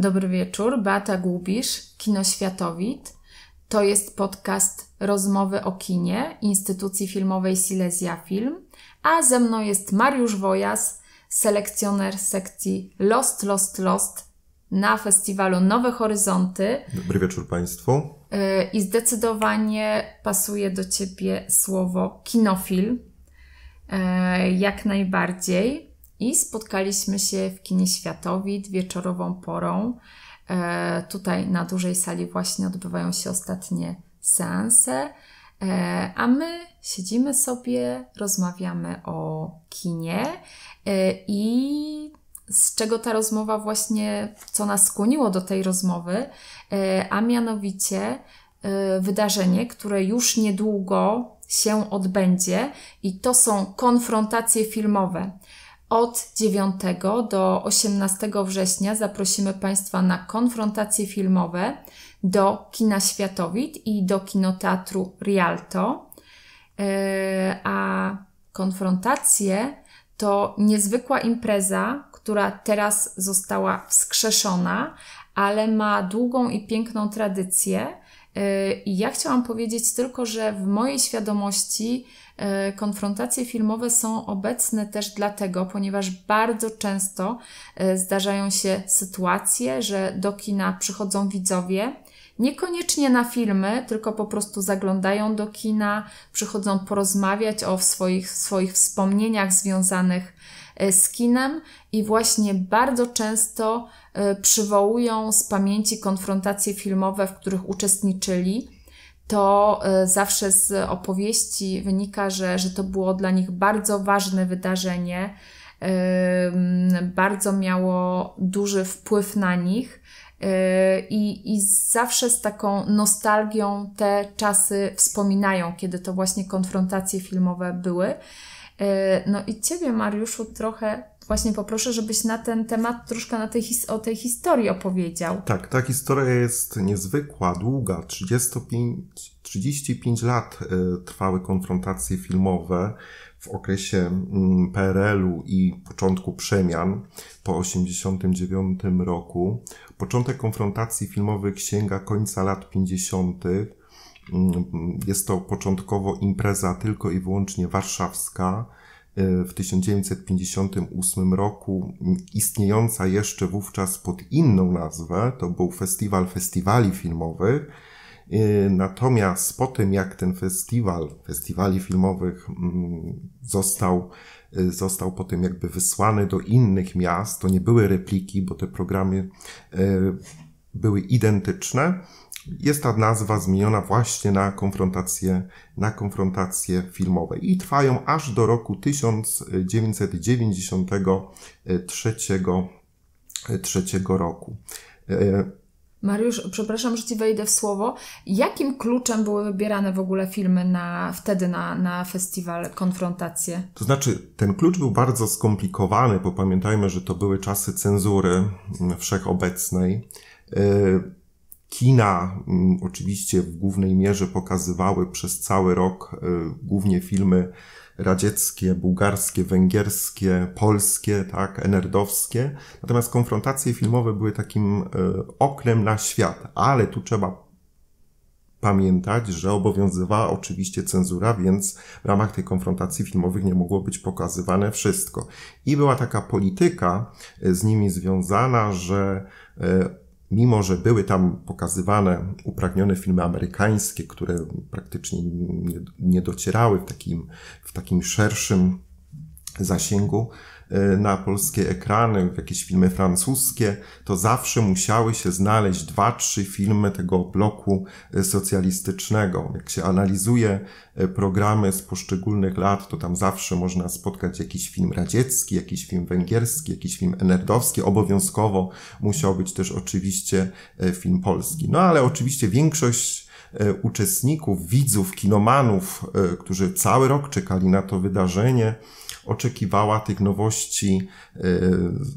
Dobry wieczór, Beata Głubisz, Kino Światowit. To jest podcast Rozmowy o kinie Instytucji Filmowej Silesia Film, a ze mną jest Mariusz Wojas, selekcjoner sekcji Lost, Lost, Lost na festiwalu Nowe Horyzonty. Dobry wieczór Państwu. Y, I zdecydowanie pasuje do Ciebie słowo kinofil, y, jak najbardziej. I spotkaliśmy się w kinie Światowid wieczorową porą. E, tutaj na dużej sali właśnie odbywają się ostatnie seanse, e, a my siedzimy sobie, rozmawiamy o kinie e, i z czego ta rozmowa właśnie, co nas skłoniło do tej rozmowy, e, a mianowicie e, wydarzenie, które już niedługo się odbędzie i to są konfrontacje filmowe. Od 9 do 18 września zaprosimy Państwa na konfrontacje filmowe do Kina Światowit i do Kinoteatru Rialto. E, a konfrontacje to niezwykła impreza, która teraz została wskrzeszona, ale ma długą i piękną tradycję. E, I ja chciałam powiedzieć tylko, że w mojej świadomości E, konfrontacje filmowe są obecne też dlatego, ponieważ bardzo często e, zdarzają się sytuacje, że do kina przychodzą widzowie, niekoniecznie na filmy, tylko po prostu zaglądają do kina, przychodzą porozmawiać o swoich, swoich wspomnieniach związanych e, z kinem i właśnie bardzo często przywołują z pamięci konfrontacje filmowe, w których uczestniczyli to e, zawsze z opowieści wynika, że, że to było dla nich bardzo ważne wydarzenie, bardzo miało duży wpływ na nich. E, I, I zawsze z taką nostalgią te czasy wspominają, kiedy to właśnie konfrontacje filmowe były. E, no i ciebie, Mariuszu, trochę właśnie poproszę, żebyś na ten temat troszkę na tej o tej historii opowiedział. Tak, ta historia jest niezwykła, długa. 35, 35 lat e, trwały konfrontacje filmowe w okresie mm, PRL-u i początku przemian po 1989 roku. Początek konfrontacji filmowych sięga końca lat 50. Mm, jest to początkowo impreza tylko i wyłącznie warszawska E, w 1958 roku, istniejąca jeszcze wówczas pod inną nazwę, to był Festiwal Festiwali Filmowych. E, natomiast po tym, jak ten festiwal festiwali filmowych mm, został, e, został potem jakby wysłany do innych miast, to nie były repliki, bo te programy były identyczne jest ta nazwa zmieniona właśnie na konfrontację, na konfrontacje filmowe i trwają aż do roku 1993 e, trzeciego roku. E, Mariusz, przepraszam, że Ci wejdę w słowo. Jakim kluczem były wybierane w ogóle filmy na, wtedy na, na festiwal Konfrontacje? To znaczy, ten klucz był bardzo skomplikowany, bo pamiętajmy, że to były czasy cenzury mm, wszechobecnej. E, Kina mm, oczywiście w głównej mierze pokazywały przez cały rok y, głównie filmy radzieckie, bułgarskie, węgierskie, polskie, tak, enerdowskie. Natomiast konfrontacje filmowe były takim y, oknem na świat, ale tu trzeba pamiętać, że obowiązywała oczywiście cenzura, więc w ramach tych konfrontacji filmowych nie mogło być pokazywane wszystko. I była taka polityka y, z nimi związana, że mimo że były tam pokazywane upragnione filmy amerykańskie, które praktycznie nie, nie docierały w takim, w takim szerszym zasięgu, Y, na polskie ekrany, w jakieś filmy francuskie, to zawsze musiały się znaleźć dwa, trzy filmy tego bloku y, socjalistycznego. Jak się analizuje y, programy z poszczególnych lat, to tam zawsze można spotkać jakiś film radziecki, jakiś film węgierski, jakiś film enerdowski. Obowiązkowo musiał być też oczywiście film polski. No ale oczywiście większość uczestników, widzów, kinomanów, którzy cały rok czekali na to wydarzenie, oczekiwała tych nowości e,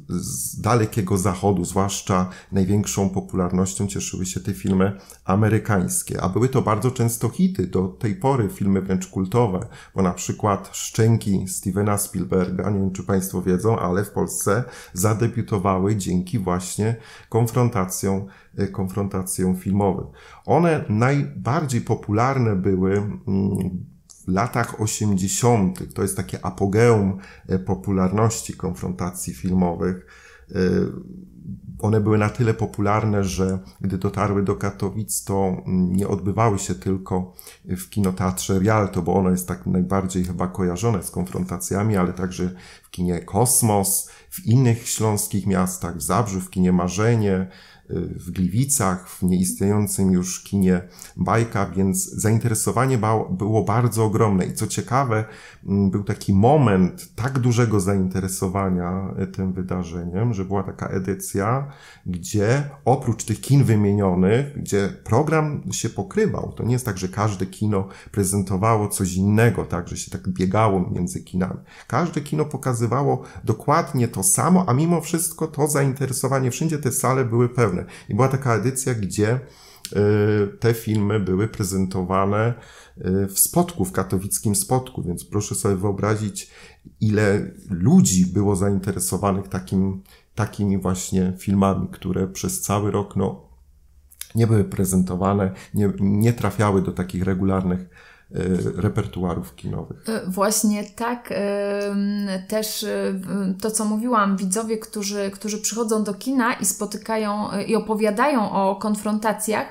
z dalekiego zachodu, zwłaszcza największą popularnością cieszyły się te filmy amerykańskie, a były to bardzo często hity, do tej pory filmy wręcz kultowe, bo na przykład Szczęki Stevena Spielberga, nie wiem czy Państwo wiedzą, ale w Polsce zadebiutowały dzięki właśnie konfrontacjom, e, konfrontacjom filmowym. One najbardziej popularne były mm, w latach 80. to jest takie apogeum e, popularności konfrontacji filmowych. E, one były na tyle popularne, że gdy dotarły do Katowic, to mm, nie odbywały się tylko w kinoteatrze Rialto, bo ono jest tak najbardziej chyba kojarzone z konfrontacjami, ale także w kinie Kosmos, w innych śląskich miastach, w Zabrzu, w kinie Marzenie, w Gliwicach, w nieistniejącym już kinie Bajka, więc zainteresowanie było bardzo ogromne. I co ciekawe, mm, był taki moment tak dużego zainteresowania e, tym wydarzeniem, że była taka edycja, gdzie oprócz tych kin wymienionych, gdzie program się pokrywał, to nie jest tak, że każde kino prezentowało coś innego, tak, że się tak biegało między kinami. Każde kino pokazywało dokładnie to samo, a mimo wszystko to zainteresowanie, wszędzie te sale były pełne. I była taka edycja, gdzie y, te filmy były prezentowane y, w spotku, w katowickim spotku, więc proszę sobie wyobrazić, ile ludzi było zainteresowanych takim, takimi właśnie filmami, które przez cały rok no, nie były prezentowane, nie, nie trafiały do takich regularnych E, repertuarów kinowych. E, właśnie tak. E, też to, co mówiłam, widzowie, którzy, którzy przychodzą do kina i spotykają i opowiadają o konfrontacjach,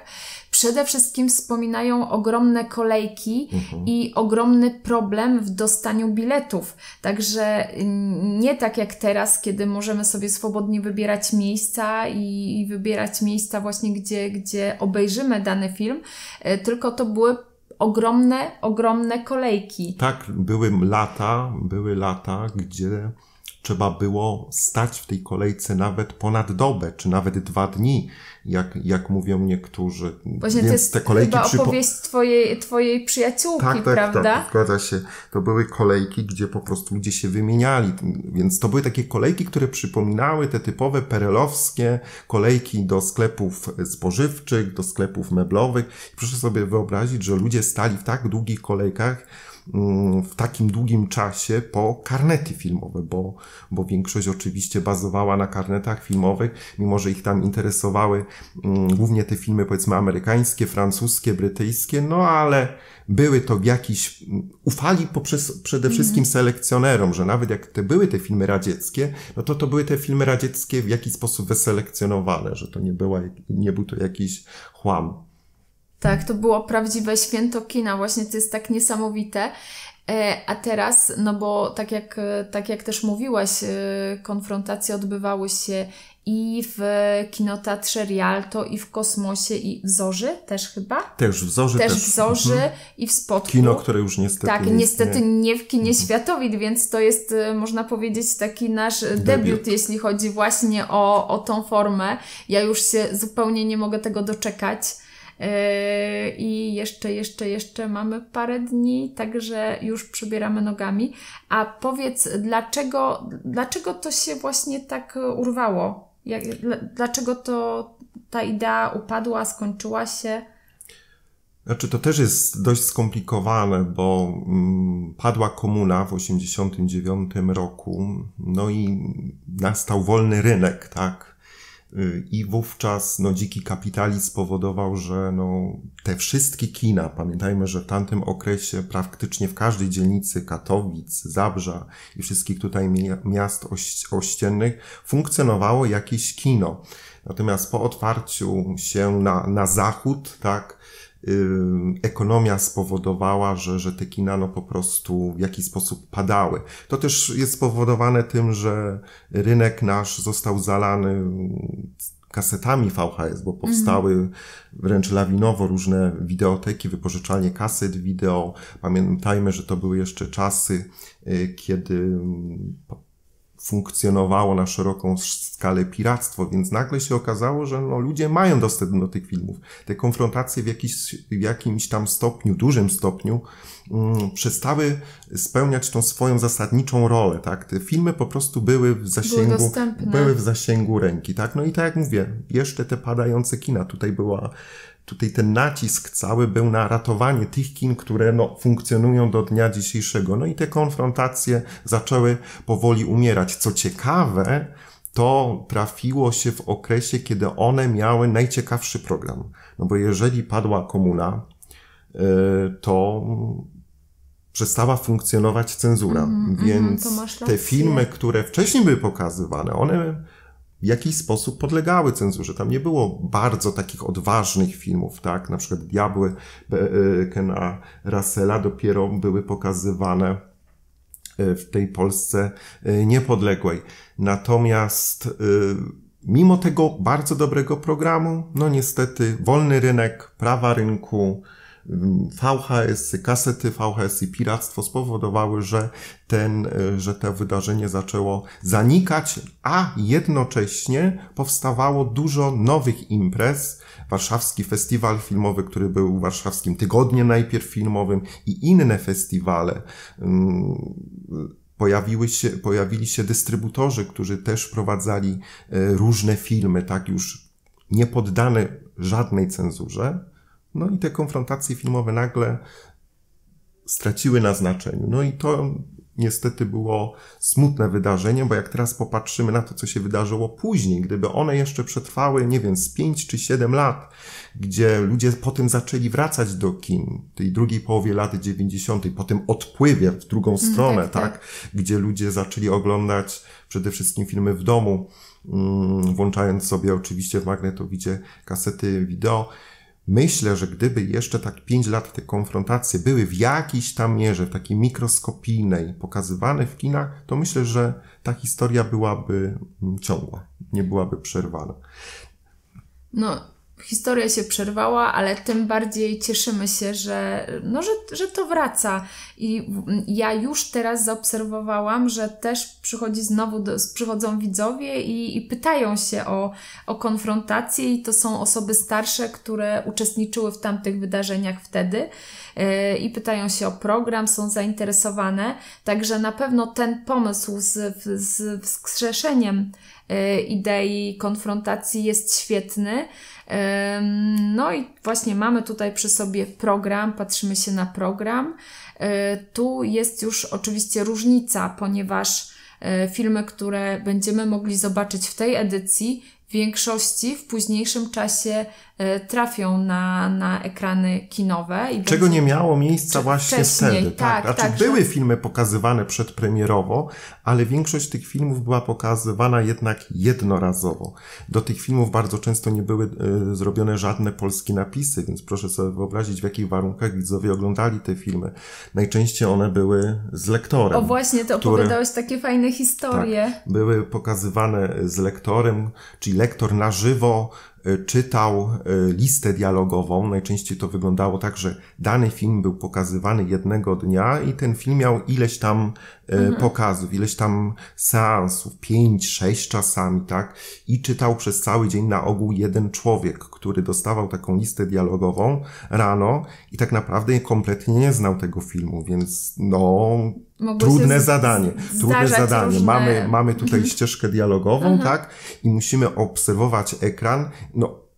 przede wszystkim wspominają ogromne kolejki mhm. i ogromny problem w dostaniu biletów. Także nie tak jak teraz, kiedy możemy sobie swobodnie wybierać miejsca i, i wybierać miejsca właśnie, gdzie, gdzie obejrzymy dany film, tylko to były ogromne, ogromne kolejki. Tak, były lata, były lata, gdzie trzeba było stać w tej kolejce nawet ponad dobę, czy nawet dwa dni jak, jak mówią niektórzy. Właśnie Więc to jest te kolejki chyba przypo... opowieść twojej, twojej przyjaciółki, tak, tak, tak prawda? Tak, zgadza się. To były kolejki, gdzie po prostu ludzie się wymieniali. Więc to były takie kolejki, które przypominały te typowe perelowskie kolejki do sklepów spożywczych, do sklepów meblowych. Proszę sobie wyobrazić, że ludzie stali w tak długich kolejkach, Mm, w takim długim czasie po karnety filmowe, bo, bo większość oczywiście bazowała na karnetach filmowych, mimo że ich tam interesowały mm, głównie te filmy powiedzmy amerykańskie, francuskie, brytyjskie, no ale były to w jakiś, mm, ufali poprzez przede mhm. wszystkim selekcjonerom, że nawet jak te były te filmy radzieckie, no to to były te filmy radzieckie w jakiś sposób wyselekcjonowane, że to nie była, nie był to jakiś chłam. Tak, to było prawdziwe święto kina, właśnie to jest tak niesamowite. E, a teraz, no bo tak jak, tak jak też mówiłaś, e, konfrontacje odbywały się i w kinoteatrze Rialto, i w Kosmosie, i w Zorzy też chyba? Też w Zorzy. Też, też. w Zorzy mhm. i w Spotku. Kino, które już niestety Tak, nie niestety nie w kinie mhm. Światowid, więc to jest, e, można powiedzieć, taki nasz debiut, debiut jeśli chodzi właśnie o, o tą formę. Ja już się zupełnie nie mogę tego doczekać. Yy, i jeszcze, jeszcze, jeszcze mamy parę dni, także już przybieramy nogami. A powiedz, dlaczego, dlaczego to się właśnie tak urwało? Jak, dlaczego to ta idea upadła, skończyła się? Znaczy, to też jest dość skomplikowane, bo mm, padła komuna w 1989 roku, no i nastał wolny rynek, tak? Y, I wówczas no, dziki kapitalizm spowodował, że no, te wszystkie kina, pamiętajmy, że w tamtym okresie praktycznie w każdej dzielnicy Katowic, Zabrza i wszystkich tutaj miast ościennych funkcjonowało jakieś kino. Natomiast po otwarciu się na, na zachód, tak, Y, ekonomia spowodowała, że, że te kina no po prostu w jakiś sposób padały. To też jest spowodowane tym, że rynek nasz został zalany kasetami VHS, bo powstały mhm. wręcz lawinowo różne wideoteki, wypożyczalnie kaset wideo. Pamiętajmy, że to były jeszcze czasy, y, kiedy mm, funkcjonowało na szeroką skalę piractwo, więc nagle się okazało, że no, ludzie mają dostęp do tych filmów. Te konfrontacje w, jakiś, w jakimś tam stopniu, dużym stopniu, um, przestały spełniać tą swoją zasadniczą rolę, tak? Te filmy po prostu były w zasięgu, były, były w zasięgu ręki, tak? No i tak jak mówię, jeszcze te padające kina, tutaj była tutaj ten nacisk cały był na ratowanie tych kin, które no, funkcjonują do dnia dzisiejszego. No i te konfrontacje zaczęły powoli umierać. Co ciekawe, to trafiło się w okresie, kiedy one miały najciekawszy program. No bo jeżeli padła komuna, e, to przestała funkcjonować cenzura. Mm, Więc mm, te filmy, które wcześniej były pokazywane, one w jakiś sposób podlegały cenzurze. Tam nie było bardzo takich odważnych filmów, tak? Na przykład Diabły e, Kena Russella dopiero były pokazywane e, w tej Polsce e, niepodległej. Natomiast mimo tego bardzo dobrego programu, no niestety wolny rynek, prawa rynku, VHS, kasety VHS i piractwo spowodowały, że, ten, e, że to wydarzenie zaczęło zanikać, a jednocześnie powstawało dużo nowych imprez. Warszawski Festiwal Filmowy, który był warszawskim tygodniem najpierw filmowym i inne festiwale mm, pojawiły się, pojawili się dystrybutorzy, którzy też prowadzali e, różne filmy, tak już nie poddane żadnej cenzurze. No i te konfrontacje filmowe nagle straciły na znaczeniu. No i to niestety było smutne wydarzenie, bo jak teraz popatrzymy na to, co się wydarzyło później, gdyby one jeszcze przetrwały, nie wiem, z 5 czy 7 lat, gdzie ludzie potem zaczęli wracać do kin, tej drugiej połowie lat 90., po tym odpływie w drugą mm, stronę, tak, tak, tak, gdzie ludzie zaczęli oglądać przede wszystkim filmy w domu, mm, włączając sobie oczywiście w widzie, kasety wideo, Myślę, że gdyby jeszcze tak 5 lat te konfrontacje były w jakiejś tam mierze, w takiej mikroskopijnej, pokazywane w kinach, to myślę, że ta historia byłaby mm, ciągła, nie byłaby przerwana. No, historia się przerwała, ale tym bardziej cieszymy się, że, no, że, że to wraca. I ja już teraz zaobserwowałam, że też przychodzi znowu do, przychodzą widzowie i, i pytają się o, o konfrontację, i to są osoby starsze, które uczestniczyły w tamtych wydarzeniach wtedy e, i pytają się o program, są zainteresowane. Także na pewno ten pomysł z, z wskrzeszeniem e, idei konfrontacji jest świetny. No i właśnie mamy tutaj przy sobie program, patrzymy się na program. E, tu jest już oczywiście różnica, ponieważ e, filmy, które będziemy mogli zobaczyć w tej edycji, większości w późniejszym czasie e, trafią na, na ekrany kinowe. I Czego będzie... nie miało miejsca właśnie wtedy. Tak, tak, znaczy, tak były że... filmy pokazywane przedpremierowo, ale większość tych filmów była pokazywana jednak jednorazowo. Do tych filmów bardzo często nie były y, zrobione żadne polskie napisy, więc proszę sobie wyobrazić, w jakich warunkach widzowie oglądali te filmy. Najczęściej one były z lektorem. O właśnie, to które... opowiadałeś takie fajne historie. Tak, były pokazywane z lektorem, czyli lektor na żywo e, czytał e, listę dialogową. Najczęściej to wyglądało tak, że dany film był pokazywany jednego dnia i ten film miał ileś tam E, mhm. pokazów, ileś tam seansów, pięć, sześć czasami, tak? I czytał przez cały dzień na ogół jeden człowiek, który dostawał taką listę dialogową rano i tak naprawdę kompletnie nie znał tego filmu, więc no, trudne zadanie, trudne zadanie. Różne... Mamy, mamy tutaj mhm. ścieżkę dialogową, mhm. tak? I musimy obserwować ekran, no,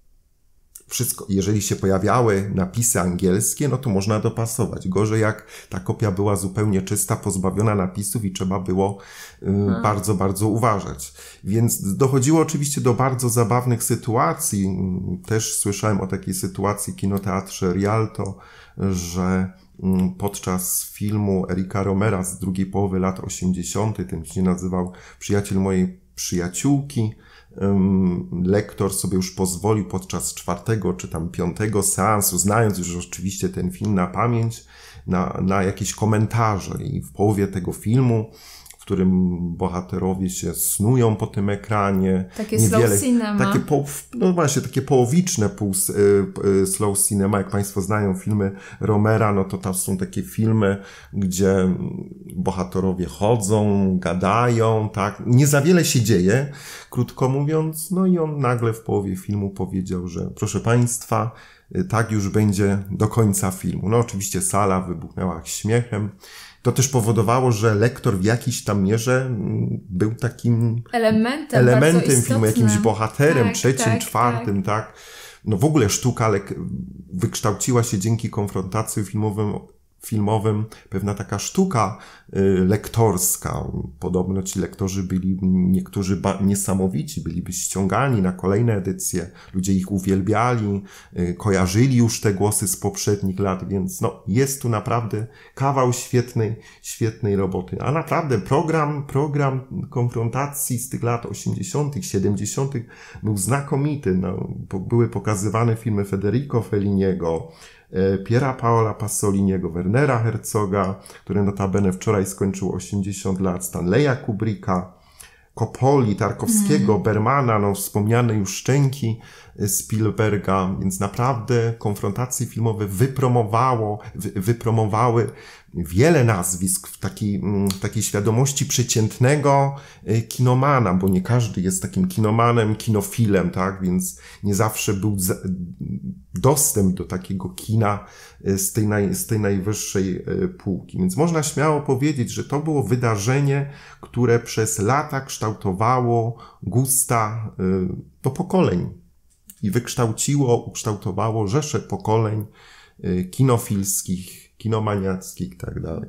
wszystko, jeżeli się pojawiały napisy angielskie, no to można dopasować. Gorzej jak ta kopia była zupełnie czysta, pozbawiona napisów i trzeba było y, mhm. bardzo, bardzo uważać. Więc dochodziło oczywiście do bardzo zabawnych sytuacji. Też słyszałem o takiej sytuacji w kinoteatrze Rialto, że mm, podczas filmu Erika Romera z drugiej połowy lat 80., tym się nazywał Przyjaciel mojej przyjaciółki, lektor sobie już pozwoli podczas czwartego czy tam piątego seansu, znając już oczywiście ten film na pamięć, na, na jakieś komentarze. I w połowie tego filmu którym bohaterowie się snują po tym ekranie. Takie niewiele, slow cinema. Takie po, no właśnie, takie połowiczne pół, y, y, slow cinema. Jak Państwo znają filmy Romera, no to tam są takie filmy, gdzie bohaterowie chodzą, gadają, tak. Nie za wiele się dzieje, krótko mówiąc. No i on nagle w połowie filmu powiedział, że proszę Państwa, y, tak już będzie do końca filmu. No oczywiście sala wybuchnęła śmiechem to też powodowało, że lektor w jakiejś tam mierze mm, był takim elementem, elementem filmu, jakimś bohaterem, tak, trzecim, tak, czwartym, tak. tak. No w ogóle sztuka lek wykształciła się dzięki konfrontacjom filmowym filmowym pewna taka sztuka y, lektorska. Podobno ci lektorzy byli niektórzy niesamowici, byliby ściągani na kolejne edycje, ludzie ich uwielbiali, y, kojarzyli już te głosy z poprzednich lat, więc no, jest tu naprawdę kawał świetnej, świetnej roboty. A naprawdę program, program konfrontacji z tych lat 80., 70. był znakomity. No, były pokazywane filmy Federico Felliniego, E, Piera Paola Pasoliniego, Wernera Herzoga, który notabene wczoraj skończył 80 lat, Stanleya Kubricka, Kopoli, Tarkowskiego, mm. Bermana, no wspomniane już Szczęki e, Spielberga, więc naprawdę konfrontacje filmowe wypromowało, wy, wypromowały wiele nazwisk w takiej, mm, w takiej świadomości przeciętnego y, kinomana, bo nie każdy jest takim kinomanem, kinofilem, tak? Więc nie zawsze był dostęp do takiego kina y, z tej, naj, z tej najwyższej y, półki. Więc można śmiało powiedzieć, że to było wydarzenie, które przez lata kształtowało gusta do pokoleń i wykształciło, ukształtowało rzesze pokoleń kinofilskich kinomaniackich i tak dalej.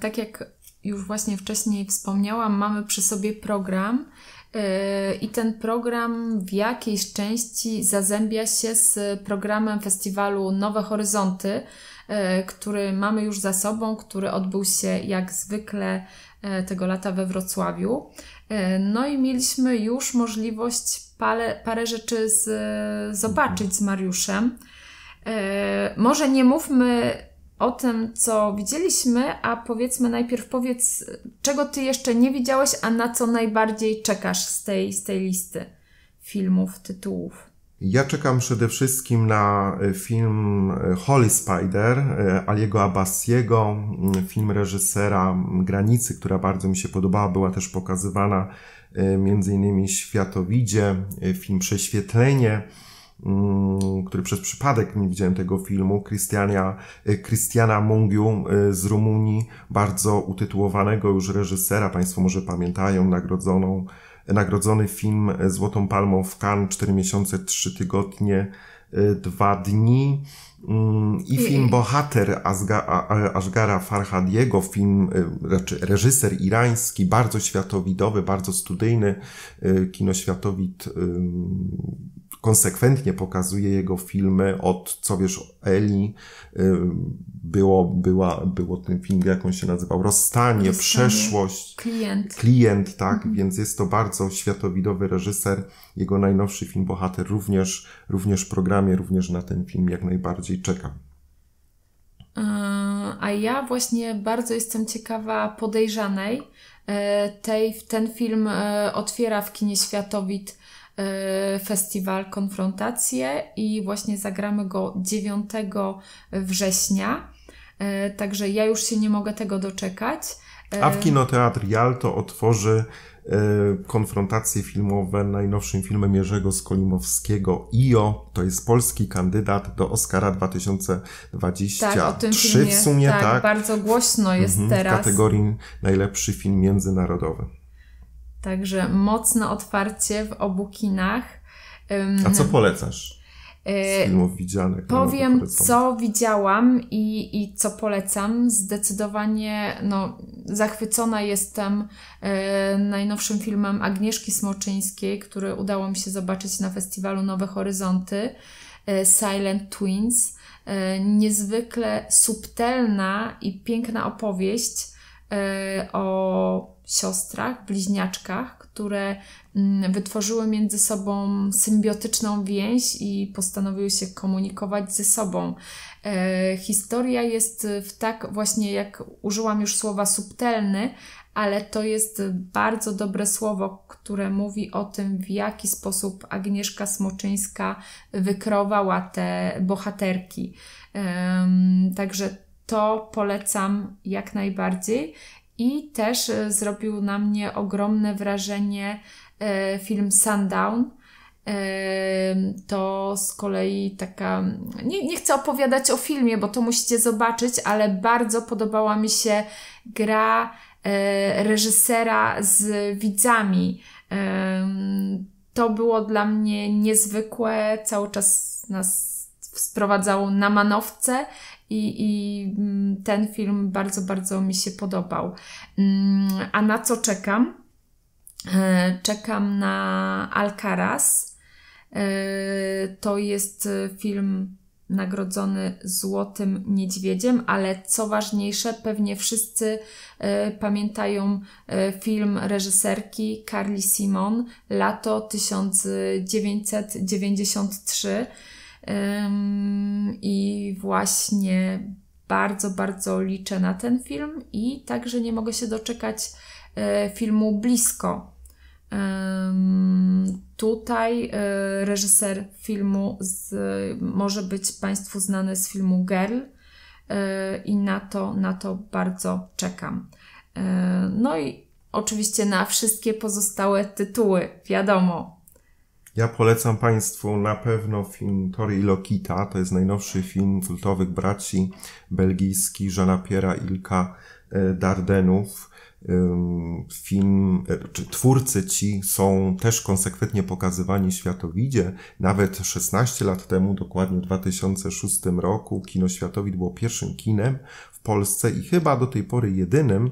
tak jak już właśnie wcześniej wspomniałam, mamy przy sobie program e, i ten program w jakiejś części zazębia się z programem festiwalu Nowe Horyzonty, e, który mamy już za sobą, który odbył się jak zwykle e, tego lata we Wrocławiu. No i mieliśmy już możliwość parę, parę rzeczy z, zobaczyć z Mariuszem. E, może nie mówmy o tym, co widzieliśmy, a powiedzmy najpierw powiedz, czego ty jeszcze nie widziałeś, a na co najbardziej czekasz z tej, z tej listy filmów, tytułów. Ja czekam przede wszystkim na e, film e, Holy Spider Aliego Abbasiego, film reżysera Granicy, która bardzo mi się podobała, była też pokazywana między innymi Światowidzie, film Prześwietlenie. Mm, który przez przypadek nie widziałem tego filmu, Christiania, e, Christiana Mungiu e, z Rumunii, bardzo utytułowanego już reżysera, Państwo może pamiętają, nagrodzoną, nagrodzony film Złotą Palmą w Cannes, 4 miesiące, 3 tygodnie, 2 e, dni. Mm, I film Bohater Azga, Ashgara Farhadiego, film, raczej reżyser irański, bardzo światowidowy, bardzo studyjny, kino światowid konsekwentnie pokazuje jego filmy od Co wiesz o Eli, y, było, była, było ten film, jak on się nazywał, Rozstanie, Rozstanie. Przeszłość. Klient. Klient, tak, mhm. więc jest to bardzo światowidowy reżyser. Jego najnowszy film Bohater również, również w programie, również na ten film jak najbardziej czekam. E, a ja właśnie bardzo jestem ciekawa podejrzanej. E, tej, ten film e, otwiera w kinie Światowit E, festiwal Konfrontacje i właśnie zagramy go 9 września. E, także ja już się nie mogę tego doczekać. E, A w Kinoteatr Jalto otworzy konfrontacje filmowe najnowszym filmem Jerzego Skolimowskiego IO, to jest polski kandydat do Oscara 2023 tak, o tym filmie, w sumie, tak, tak. bardzo głośno jest mhm, teraz. W kategorii najlepszy film międzynarodowy. Także mocne otwarcie w obu kinach. A co polecasz? Z y, filmów widzianych. No, powiem, co widziałam i, i co polecam. Zdecydowanie no, zachwycona jestem e, najnowszym filmem Agnieszki Smoczyńskiej, który udało mi się zobaczyć na festiwalu Nowe Horyzonty e, Silent Twins. E, niezwykle subtelna i piękna opowieść o siostrach, bliźniaczkach, które mm, wytworzyły między sobą symbiotyczną więź i postanowiły się komunikować ze sobą. E, historia jest e, w tak właśnie, jak użyłam już słowa subtelny, ale to jest bardzo dobre słowo, które mówi o tym, w jaki sposób Agnieszka Smoczyńska wykrowała te bohaterki. E, także to polecam jak najbardziej. I też e, zrobił na mnie ogromne wrażenie e, film Sundown. E, to z kolei taka. Nie, nie chcę opowiadać o filmie, bo to musicie zobaczyć, ale bardzo podobała mi się gra reżysera z widzami. To było dla mnie niezwykłe, cały czas nas sprowadzało na manowce i, i mm, ten film bardzo, bardzo mi się podobał. Mm, a na co czekam? E, czekam na Alcaraz. E, to jest film nagrodzony Złotym Niedźwiedziem, ale co ważniejsze, pewnie wszyscy e, pamiętają film reżyserki Carly Simon Lato 1993. I właśnie bardzo, bardzo liczę na ten film i także nie mogę się doczekać e, filmu Blisko. Tutaj e, reżyser filmu z, może być Państwu znany z filmu Girl e, i na to, na to bardzo czekam. No i oczywiście na wszystkie pozostałe tytuły, wiadomo, ja polecam Państwu na pewno film Tori i Lokita. To jest najnowszy film kultowych braci belgijski Jeana Piera Ilka e, Dardenów. Film, e, czy twórcy ci są też konsekwentnie pokazywani światowidzie. Nawet 16 lat temu, dokładnie w 2006 roku, kino Światowid było pierwszym kinem w Polsce i chyba do tej pory jedynym,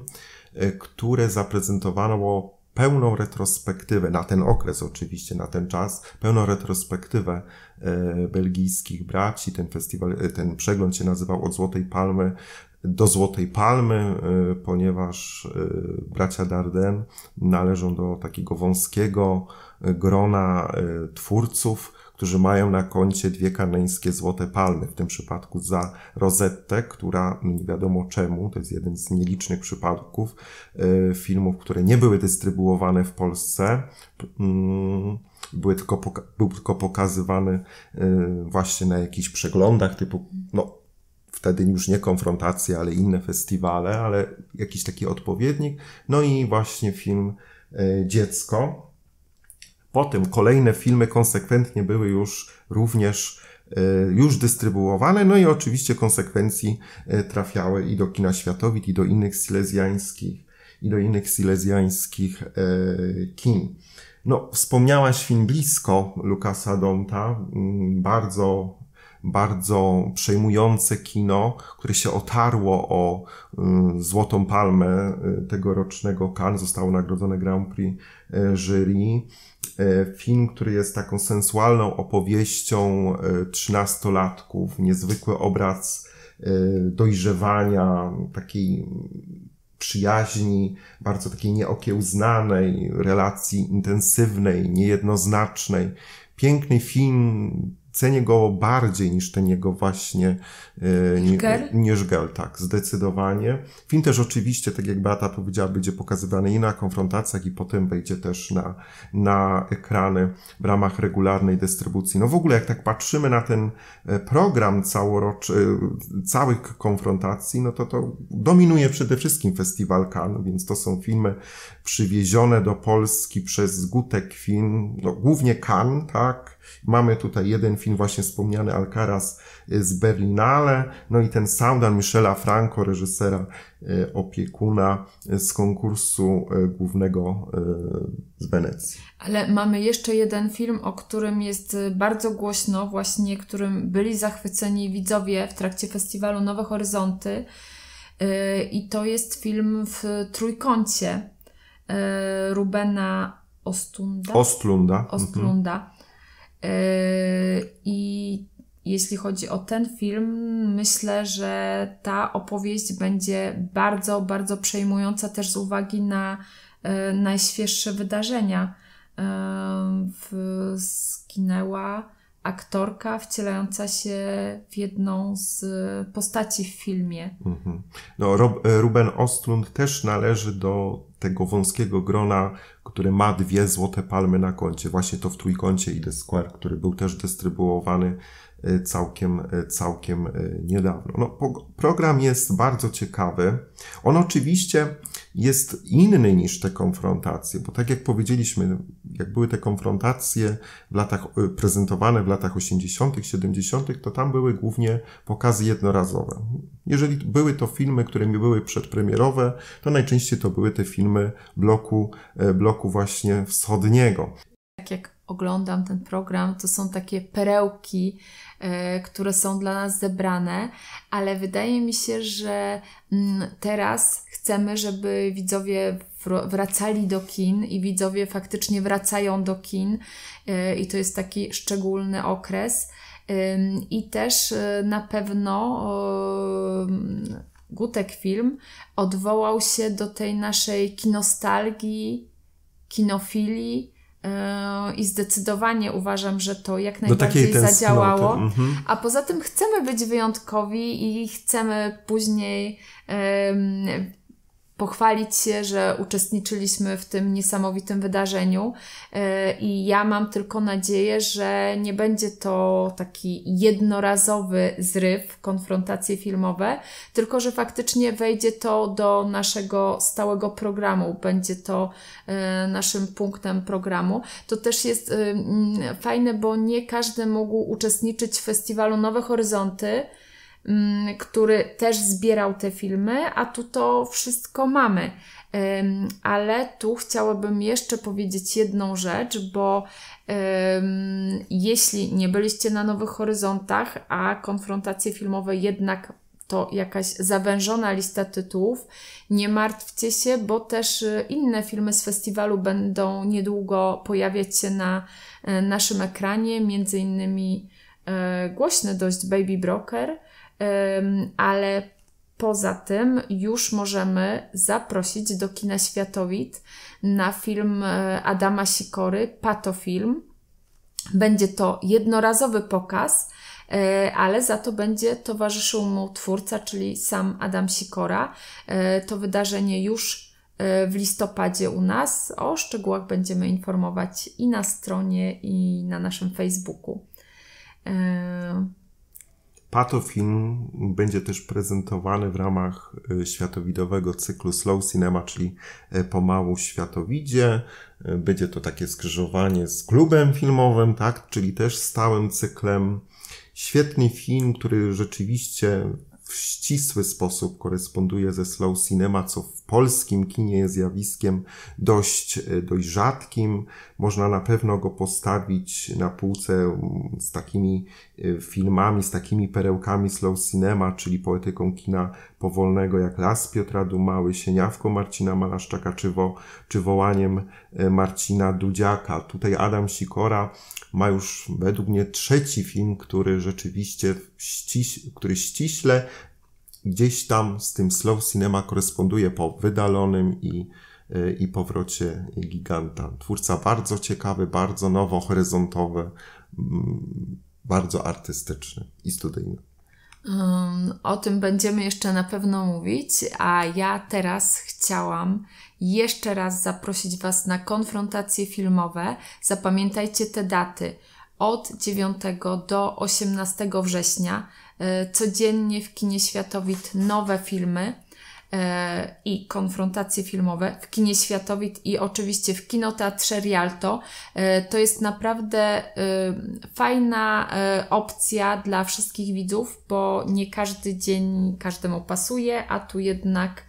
e, które zaprezentowało pełną retrospektywę, na ten okres oczywiście, na ten czas, pełną retrospektywę e, belgijskich braci. Ten festiwal, e, ten przegląd się nazywał Od Złotej Palmy do Złotej Palmy, e, ponieważ bracia Darden należą do takiego wąskiego grona twórców, którzy mają na koncie dwie kanańskie złote palmy, w tym przypadku za Rosettę, która nie wiadomo czemu, to jest jeden z nielicznych przypadków y, filmów, które nie były dystrybuowane w Polsce. Mm, były tylko, był tylko pokazywany y, właśnie na jakichś przeglądach typu, no, wtedy już nie konfrontacje, ale inne festiwale, ale jakiś taki odpowiednik. No i właśnie film y, Dziecko, Potem kolejne filmy konsekwentnie były już również e, już dystrybuowane, no i oczywiście konsekwencji e, trafiały i do kina światowid, i do innych silezjańskich, i do innych silezjańskich e, kin. No, wspomniałaś film Blisko Lukasa Donta, mm, bardzo, bardzo przejmujące kino, które się otarło o mm, Złotą Palmę tegorocznego Cannes, zostało nagrodzone Grand Prix jury. E, film, który jest taką sensualną opowieścią e, trzynastolatków, niezwykły obraz e, dojrzewania, takiej przyjaźni, bardzo takiej nieokiełznanej, relacji intensywnej, niejednoznacznej. Piękny film, cenię go bardziej niż ten jego właśnie e, nie, Gel? niż Gel, tak, zdecydowanie. Film też oczywiście, tak jak Beata powiedziała, będzie pokazywany i na konfrontacjach i potem wejdzie też na, na ekrany w ramach regularnej dystrybucji. No w ogóle jak tak patrzymy na ten e, program całoroczy, e, całych konfrontacji, no to to dominuje przede wszystkim festiwal Cannes, więc to są filmy przywiezione do Polski przez Gutek Film, no głównie Cannes, tak, Mamy tutaj jeden film właśnie wspomniany Alcaraz y, z Berlinale, no i ten Soundan Michela Franco, reżysera y, opiekuna y, z konkursu głównego z Wenecji. Ale mamy jeszcze jeden film, o którym jest bardzo głośno, właśnie którym byli zachwyceni widzowie w trakcie festiwalu Nowe Horyzonty. I to jest film w trójkącie Rubena Ostunda. Ostlunda. Ostlunda. Mhm. Yy, I jeśli chodzi o ten film, myślę, że ta opowieść będzie bardzo, bardzo przejmująca też z uwagi na yy, najświeższe wydarzenia. Yy, zginęła aktorka wcielająca się w jedną z postaci w filmie. Mhm. No, Ruben Ostlund też należy do tego wąskiego grona który ma dwie złote palmy na koncie. Właśnie to w trójkącie i The Square, który był też dystrybuowany e, całkiem, e, całkiem e, niedawno. No, program jest bardzo ciekawy. On oczywiście jest inny niż te konfrontacje, bo tak jak powiedzieliśmy, jak były te konfrontacje w latach, y, prezentowane w latach 80., 70., to tam były głównie pokazy jednorazowe. Jeżeli były to filmy, które mi były przedpremierowe, to najczęściej to były te filmy bloku, e, bloku właśnie wschodniego. Tak jak oglądam ten program, to są takie perełki E, które są dla nas zebrane, ale wydaje mi się, że mm, teraz chcemy, żeby widzowie wracali do kin i widzowie faktycznie wracają do kin e, i to jest taki szczególny okres. E, I też na pewno Gutek Film odwołał się do tej naszej kinostalgii, kinofilii, E, I zdecydowanie uważam, że to jak najbardziej zadziałało. Mhm. A poza tym chcemy być wyjątkowi i chcemy później pochwalić się, że uczestniczyliśmy w tym niesamowitym wydarzeniu e, i ja mam tylko nadzieję, że nie będzie to taki jednorazowy zryw, konfrontacje filmowe, tylko że faktycznie wejdzie to do naszego stałego programu, będzie to e, naszym punktem programu. To też jest e, fajne, bo nie każdy mógł uczestniczyć w festiwalu Nowe Horyzonty, Mm, który też zbierał te filmy, a tu to wszystko mamy. Ale tu chciałabym jeszcze powiedzieć jedną rzecz, bo jeśli nie byliście na Nowych Horyzontach, a konfrontacje filmowe jednak to jakaś zawężona lista tytułów. Nie martwcie się, bo też y, inne filmy z festiwalu będą niedługo pojawiać się na e, naszym ekranie, między innymi e, głośny dość Baby Broker, ale poza tym już możemy zaprosić do kina Światowit na film e, Adama Sikory, Patofilm. Będzie to jednorazowy pokaz, e, ale za to będzie towarzyszył mu twórca, czyli sam Adam Sikora. E, to wydarzenie już w listopadzie u nas. O szczegółach będziemy informować i na stronie, i na naszym Facebooku. Patofilm będzie też prezentowany w ramach y, światowidowego cyklu Slow Cinema, czyli y, pomału światowidzie. Y, będzie to takie skrzyżowanie z klubem filmowym, tak, czyli też stałym cyklem. Świetny film, który rzeczywiście w ścisły sposób koresponduje ze slow cinema, co w polskim kinie jest zjawiskiem dość, e, dość rzadkim. Można na pewno go postawić na półce mm, z takimi e, filmami, z takimi perełkami slow cinema, czyli poetyką kina powolnego jak Las Piotra Dumały, Sieniawko Marcina Malaszczaka czy, wo, czy Wołaniem e, Marcina Dudziaka. Tutaj Adam Sikora ma już według mnie trzeci film, który rzeczywiście ściś, który ściśle gdzieś tam z tym slow cinema koresponduje po wydalonym i, i powrocie giganta. Twórca bardzo ciekawy, bardzo nowo horyzontowy, mm, bardzo artystyczny i studyjny. Um, o tym będziemy jeszcze na pewno mówić, a ja teraz chciałam jeszcze raz zaprosić Was na konfrontacje filmowe. Zapamiętajcie te daty od 9 do 18 września e, codziennie w kinie Światowit nowe filmy e, i konfrontacje filmowe w kinie Światowit i oczywiście w kinoteatrze Rialto. E, to jest naprawdę fajna opcja dla wszystkich widzów, bo nie każdy dzień każdemu pasuje, a tu jednak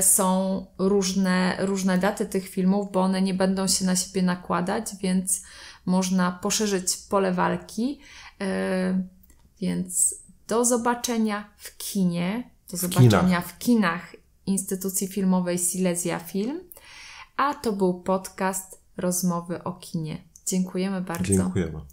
są różne, różne daty tych filmów, bo one nie będą się na siebie nakładać, więc można poszerzyć pole walki. E, więc do zobaczenia w kinie, do w zobaczenia kinach. w kinach instytucji filmowej Silesia Film. A to był podcast Rozmowy o kinie. Dziękujemy bardzo. Dziękujemy.